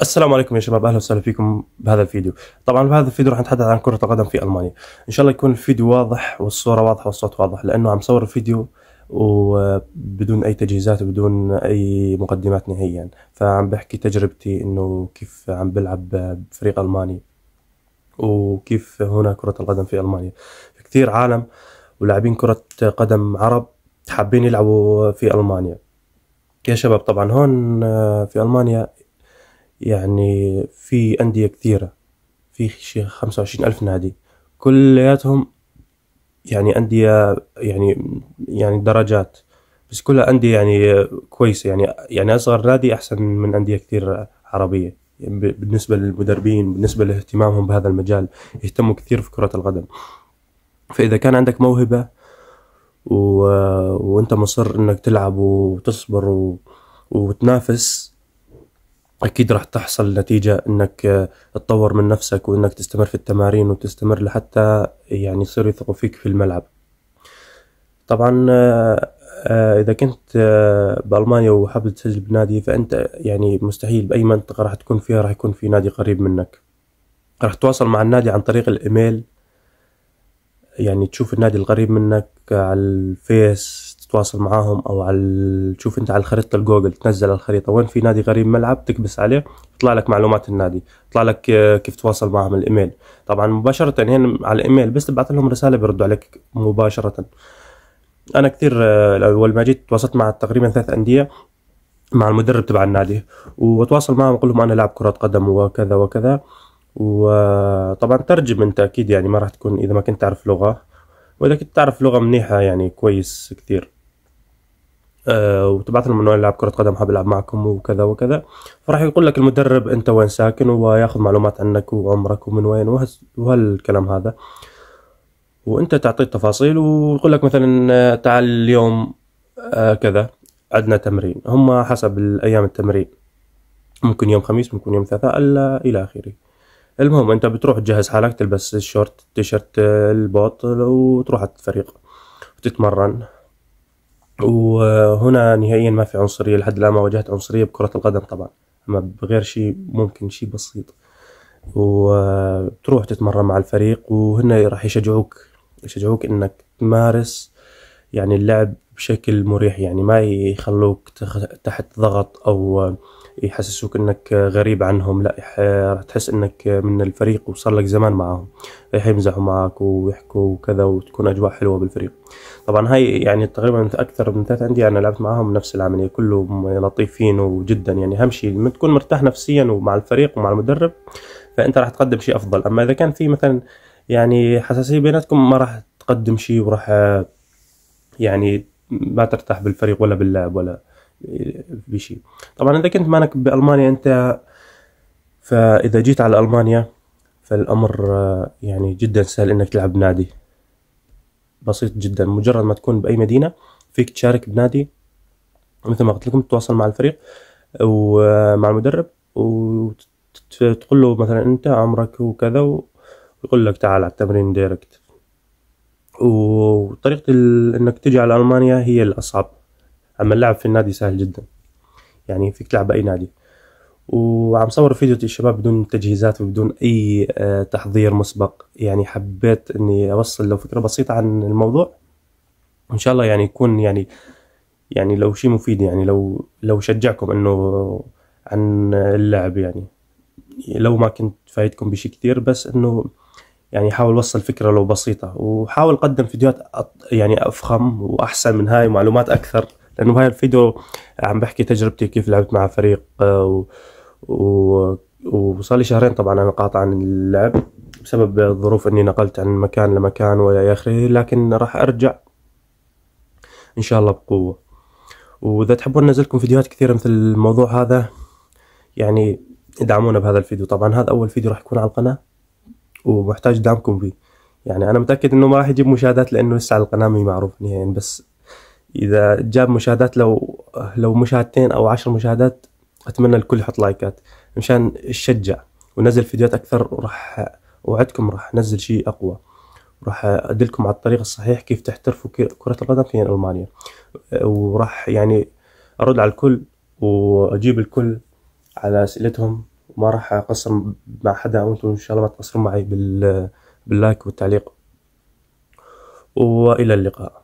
السلام عليكم يا شباب اهلا وسهلا فيكم بهذا الفيديو طبعا بهذا الفيديو راح نتحدث عن كرة القدم في المانيا ان شاء الله يكون الفيديو واضح والصورة واضحة والصوت واضح لانه عم صور الفيديو وبدون اي تجهيزات وبدون اي مقدمات نهائيا فعم بحكي تجربتي انه كيف عم بلعب بفريق الماني وكيف هنا كرة القدم في المانيا في كثير عالم ولاعبين كرة قدم عرب حابين يلعبوا في المانيا يا شباب طبعا هون في المانيا يعني في أندية كثيرة في شي خمسة وعشرين ألف نادي كلياتهم يعني أندية يعني يعني درجات بس كلها أندية يعني كويسة يعني يعني أصغر نادي أحسن من أندية كثير عربية يعني بالنسبة للمدربين بالنسبة لاهتمامهم بهذا المجال يهتموا كثير في كرة القدم فإذا كان عندك موهبة و... وأنت مصر أنك تلعب وتصبر و... وتنافس اكيد راح تحصل نتيجة انك آه، تطور من نفسك وانك تستمر في التمارين وتستمر لحتى يعني يصير يثقوا فيك في الملعب طبعا آه، آه، اذا كنت بالمانيا وحابب تسجل بنادي فانت يعني مستحيل باي منطقة راح تكون فيها راح يكون في نادي قريب منك راح تتواصل مع النادي عن طريق الايميل يعني تشوف النادي القريب منك على الفيس تتواصل معاهم او على تشوف انت على الخريطه الجوجل تنزل الخريطه وين في نادي غريب ملعب تكبس عليه يطلع لك معلومات النادي يطلع لك آه، كيف تتواصل معهم الايميل طبعا مباشره هنا على الايميل بس تبعث لهم رساله بيردوا عليك مباشره انا كثير آه، اول ما جيت تواصلت مع تقريبا ثلاث انديه مع المدرب تبع النادي وتواصل معهم اقول لهم انا لاعب كره قدم وكذا وكذا وطبعا ترجم انت اكيد يعني ما راح تكون اذا ما كنت تعرف لغه واذا كنت تعرف لغه منيحه يعني كويس كثير آه لهم انه يلعب كره قدم حاب يلعب معكم وكذا وكذا فراح يقول لك المدرب انت وين ساكن وياخذ معلومات عنك وعمرك ومن وين وهالكلام هذا وانت تعطيه التفاصيل ويقول لك مثلا آه، تعال اليوم آه، كذا عندنا تمرين هم حسب الايام التمرين ممكن يوم خميس ممكن يوم ثلاثاء الى اخره المهم انت بتروح تجهز حالك تلبس الشورت التيشيرت آه، البوت وتروح على الفريق وتتمرن وهنا نهائيا ما في عنصريه لحد الان ما واجهت عنصريه بكره القدم طبعا اما بغير شيء ممكن شيء بسيط وتروح تتمرن مع الفريق وهنا راح يشجعوك يشجعوك انك تمارس يعني اللعب بشكل مريح يعني ما يخلوك تحت ضغط او يحسسوك انك غريب عنهم لا راح تحس انك من الفريق وصار لك زمان معاهم راح يمزحوا معك ويحكوا وكذا وتكون اجواء حلوه بالفريق طبعا هاي يعني تقريبا اكثر من ثلاث عندي انا لعبت معاهم نفس العمليه كلهم لطيفين وجدا يعني اهم شيء لما تكون مرتاح نفسيا ومع الفريق ومع المدرب فانت راح تقدم شيء افضل اما اذا كان في مثلا يعني حساسيه بيناتكم ما راح تقدم شيء وراح يعني ما ترتاح بالفريق ولا باللعب ولا بشيء طبعا اذا كنت مانك بالمانيا انت فاذا جيت على المانيا فالامر آه، يعني جدا سهل انك تلعب بنادي بسيط جدا مجرد ما تكون باي مدينه فيك تشارك بنادي مثل ما قلت لكم تتواصل مع الفريق ومع آه، المدرب وتقول له مثلا انت عمرك وكذا ويقول لك تعال على التمرين دايركت وطريقة انك تجي على المانيا هي الاصعب اما اللعب في النادي سهل جدا يعني فيك تلعب باي نادي وعم صور فيديو للشباب بدون تجهيزات وبدون اي آه، تحضير مسبق يعني حبيت اني اوصل لو فكره بسيطه عن الموضوع ان شاء الله يعني يكون يعني يعني لو شيء مفيد يعني لو لو شجعكم انه عن اللعب يعني لو ما كنت فايتكم بشيء كثير بس انه يعني حاول وصل فكره لو بسيطه وحاول قدم فيديوهات يعني افخم واحسن من هاي معلومات اكثر لانه بهاي الفيديو عم بحكي تجربتي كيف لعبت مع فريق آه، و, و... وصار لي شهرين طبعا انا قاطع عن اللعب بسبب الظروف اني نقلت عن مكان لمكان والى اخره لكن راح ارجع ان شاء الله بقوه واذا تحبون انزل لكم فيديوهات كثيره مثل الموضوع هذا يعني ادعمونا بهذا الفيديو طبعا هذا اول فيديو راح يكون على القناه ومحتاج دعمكم فيه يعني انا متاكد انه ما راح يجيب مشاهدات لانه لسه على القناه مي معروف نهائيا يعني بس اذا جاب مشاهدات لو لو مشاهدتين او عشر مشاهدات اتمنى الكل يحط لايكات مشان يشجع ونزل فيديوهات اكثر وراح اوعدكم راح انزل شيء اقوى راح ادلكم على الطريق الصحيح كيف تحترفوا كرة القدم في المانيا وراح يعني ارد على الكل واجيب الكل على اسئلتهم وما راح اقصر مع حدا وانتم ان شاء الله ما تقصروا معي بال باللايك والتعليق والى اللقاء